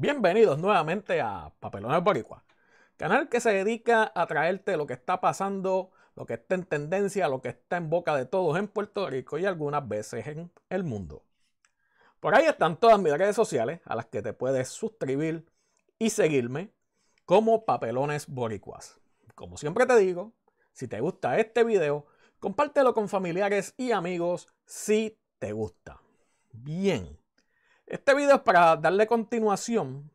Bienvenidos nuevamente a Papelones Boricuas, canal que se dedica a traerte lo que está pasando, lo que está en tendencia, lo que está en boca de todos en Puerto Rico y algunas veces en el mundo. Por ahí están todas mis redes sociales a las que te puedes suscribir y seguirme como Papelones Boricuas. Como siempre te digo, si te gusta este video, compártelo con familiares y amigos si te gusta. Bien. Este video es para darle continuación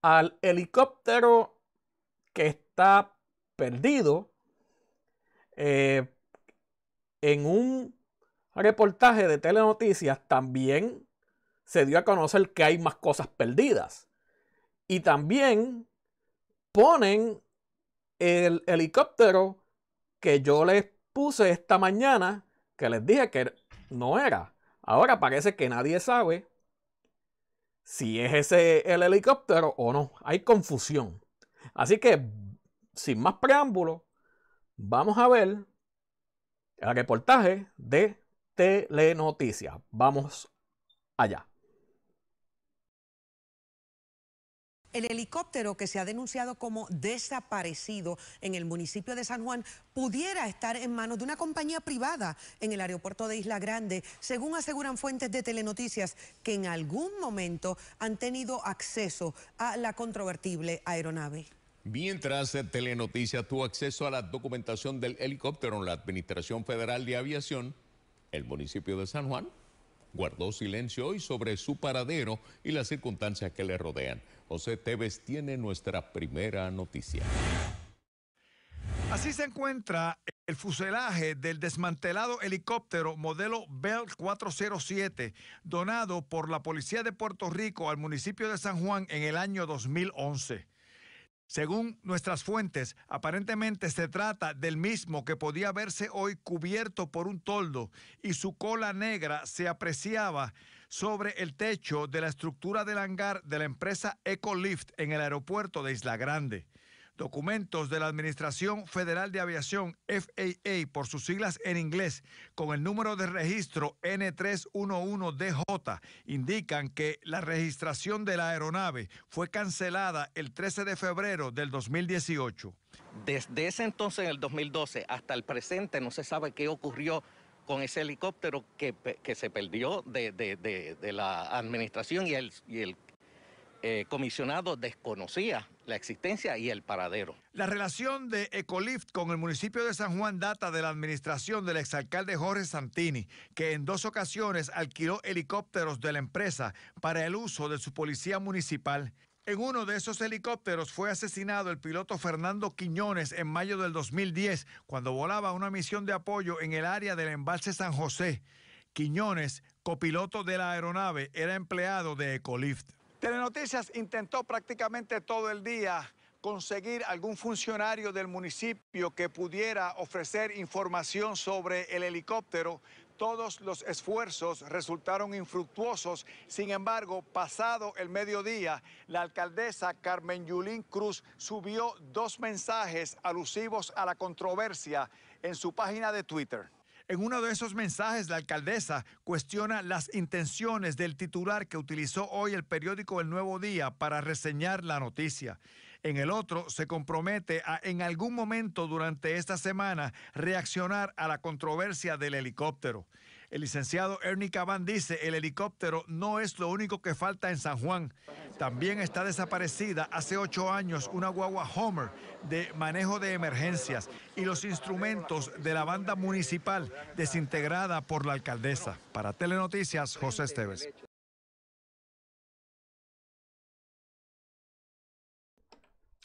al helicóptero que está perdido eh, en un reportaje de Telenoticias también se dio a conocer que hay más cosas perdidas. Y también ponen el helicóptero que yo les puse esta mañana, que les dije que no era. Ahora parece que nadie sabe si es ese el helicóptero o no. Hay confusión. Así que, sin más preámbulo, vamos a ver el reportaje de Telenoticias. Vamos allá. El helicóptero que se ha denunciado como desaparecido en el municipio de San Juan pudiera estar en manos de una compañía privada en el aeropuerto de Isla Grande, según aseguran fuentes de Telenoticias que en algún momento han tenido acceso a la controvertible aeronave. Mientras eh, Telenoticias tuvo acceso a la documentación del helicóptero en la Administración Federal de Aviación, el municipio de San Juan guardó silencio hoy sobre su paradero y las circunstancias que le rodean. José Tevez tiene nuestra primera noticia. Así se encuentra el fuselaje del desmantelado helicóptero modelo Bell 407, donado por la Policía de Puerto Rico al municipio de San Juan en el año 2011. Según nuestras fuentes, aparentemente se trata del mismo que podía verse hoy cubierto por un toldo y su cola negra se apreciaba sobre el techo de la estructura del hangar de la empresa Ecolift en el aeropuerto de Isla Grande. Documentos de la Administración Federal de Aviación, FAA, por sus siglas en inglés, con el número de registro N311DJ, indican que la registración de la aeronave fue cancelada el 13 de febrero del 2018. Desde ese entonces, en el 2012, hasta el presente, no se sabe qué ocurrió con ese helicóptero que, se perdió de, la administración y el, eh, comisionado desconocía la existencia y el paradero. La relación de Ecolift con el municipio de San Juan data de la administración del exalcalde Jorge Santini, que en dos ocasiones alquiló helicópteros de la empresa para el uso de su policía municipal. En uno de esos helicópteros fue asesinado el piloto Fernando Quiñones en mayo del 2010, cuando volaba una misión de apoyo en el área del embalse San José. Quiñones, copiloto de la aeronave, era empleado de Ecolift. Telenoticias intentó prácticamente todo el día conseguir algún funcionario del municipio que pudiera ofrecer información sobre el helicóptero. Todos los esfuerzos resultaron infructuosos. Sin embargo, pasado el mediodía, la alcaldesa Carmen Yulín Cruz subió dos mensajes alusivos a la controversia en su página de Twitter. En uno de esos mensajes, la alcaldesa cuestiona las intenciones del titular que utilizó hoy el periódico El Nuevo Día para reseñar la noticia. En el otro, se compromete a en algún momento durante esta semana reaccionar a la controversia del helicóptero. El licenciado Ernie Cabán dice, el helicóptero no es lo único que falta en San Juan. También está desaparecida hace ocho años una guagua Homer de manejo de emergencias y los instrumentos de la banda municipal desintegrada por la alcaldesa. Para Telenoticias, José Esteves.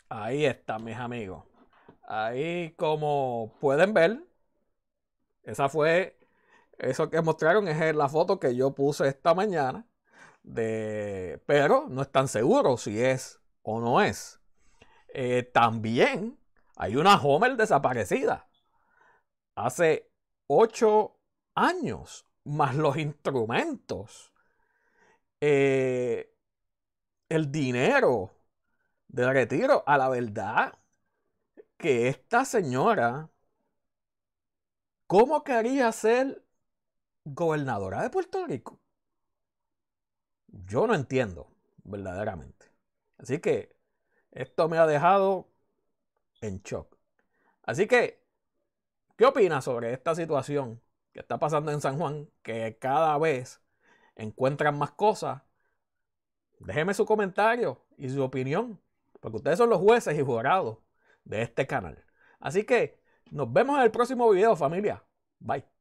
Ahí están mis amigos. Ahí como pueden ver, esa fue, eso que mostraron es la foto que yo puse esta mañana de, pero no están seguros si es o no es. Eh, también hay una Homer desaparecida. Hace ocho años, más los instrumentos, eh, el dinero del retiro. A la verdad que esta señora, ¿cómo quería ser gobernadora de Puerto Rico? yo no entiendo, verdaderamente. Así que esto me ha dejado en shock. Así que, ¿qué opinas sobre esta situación que está pasando en San Juan? Que cada vez encuentran más cosas. Déjeme su comentario y su opinión, porque ustedes son los jueces y jurados de este canal. Así que nos vemos en el próximo video, familia. Bye.